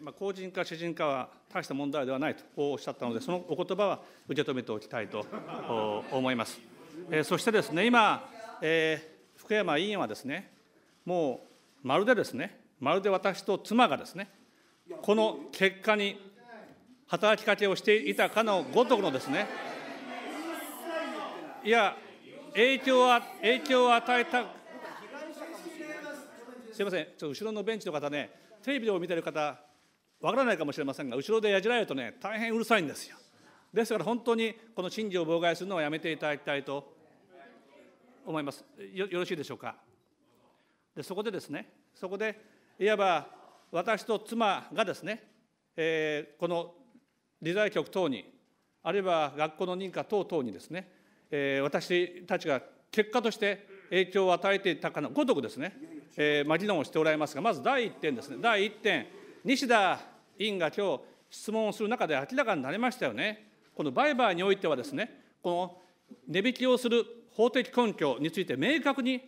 まあ、公人化、私人化は大した問題ではないとおっしゃったので、そのお言葉は受け止めておきたいと 思います。えー、そしてですね、今、えー、福山委員はですね、もうまるでですね、まるで私と妻がですね、この結果に働きかけをしていたかのごとくのですね、いや、影響は影響を与えた、すみません、ちょっと後ろのベンチの方ね、テレビを見てる方、わからないかもしれませんが後ろでやじられるとね大変うるさいんですよですから本当にこの信条を妨害するのはやめていただきたいと思いますよろしいでしょうかでそこでですねそこでいわば私と妻がですね、えー、この理財局等にあるいは学校の認可等々にですね、えー、私たちが結果として影響を与えていたかのごとくですね、えー、まあ、議論をしておられますがまず第1点ですね第1点西田委員が今日質問をする中で明らかになりましたよね。この売買においてはですね、この値引きをする法的根拠について明確に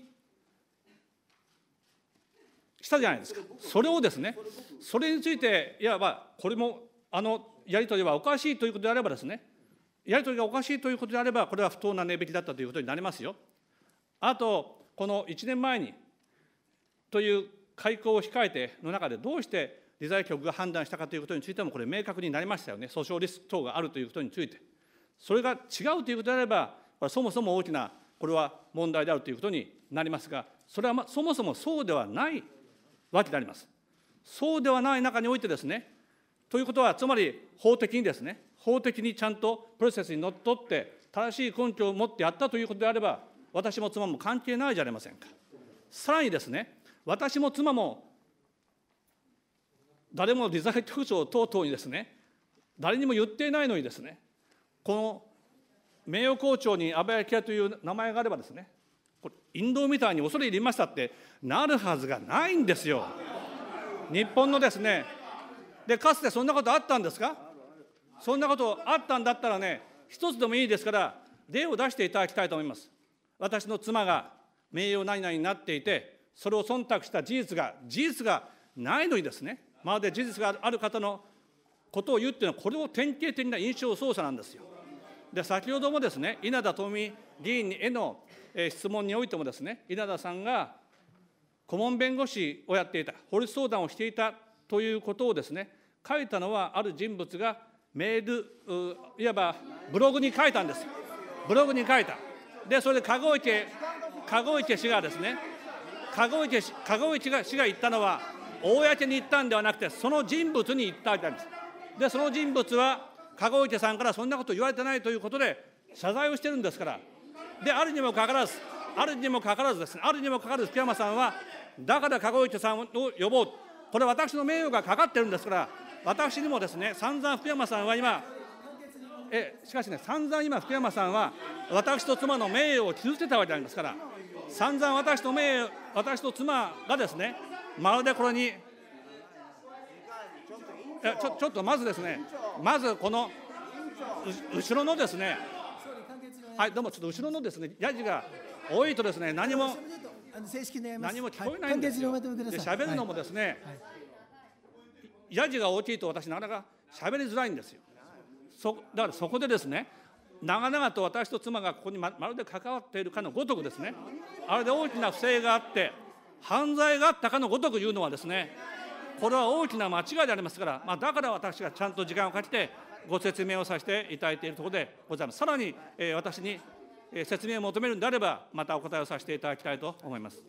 したじゃないですか。それをですね、それについて、いわばこれもあのやり取りはおかしいということであればですね、やり取りがおかしいということであれば、これは不当な値引きだったということになりますよ。あと、この1年前にという開口を控えての中で、どうして理財局が判断したかということについても、これ、明確になりましたよね、訴訟リスク等があるということについて、それが違うということであれば、そもそも大きな、これは問題であるということになりますが、それは、ま、そもそもそうではないわけであります。そうではない中においてですね、ということは、つまり法的にですね、法的にちゃんとプロセスにのっとって、正しい根拠を持ってやったということであれば、私も妻も関係ないじゃありませんか。さらにですね、私も妻も誰も理財局長等々にですね、誰にも言っていないのにですね、この名誉校長に安倍昭恵という名前があればですね、これ、インドみたいに恐れ入りましたってなるはずがないんですよ。日本のですね、で、かつてそんなことあったんですかそんなことあったんだったらね、一つでもいいですから、例を出していただきたいと思います。私の妻が名誉何々になっていて、それを忖度した事実が、事実がないのにですね、まるで事実がある方のことを言うっていうのは、これを典型的な印象操作なんですよ。で、先ほどもですね、稲田富議員への質問においてもですね、稲田さんが顧問弁護士をやっていた、法律相談をしていたということをですね、書いたのはある人物がメール、いわばブログに書いたんです。ブログに書いた。で、それで籠池、籠池氏がですね、籠池籠池氏が言ったのは、公に言ったんではなくて、その人物に言ったわけなんです。で、その人物は、籠池さんからそんなこと言われてないということで、謝罪をしてるんですから、で、あるにもかかわらず、あるにもかかわらずですね、あるにもかかわらず、福山さんは、だから籠池さんを呼ぼう、これ、私の名誉がかかってるんですから、私にもですね、散々福山さんは今、えしかしね、散々今、福山さんは、私と妻の名誉を傷つけたわけなんですから、散々私と名私と妻がですね、まるでこれにちょちょっとまずですねまずこの後ろのですねはいどうもちょっと後ろのですねやじが多いとですね何も何も聞こえないんですよ、べで喋るのもですね、ヤジが大きいと私なかなか喋りづらいんですよそだからそこでですね長々と私と妻がここにまるで関わっているかのごとくですねあれで大きな不正があって犯罪があったかのごとく言うのはですね、これは大きな間違いでありますから、まあ、だから私がちゃんと時間をかけてご説明をさせていただいているところでございます。さらに、えー、私に説明を求めるんであれば、またお答えをさせていただきたいと思います。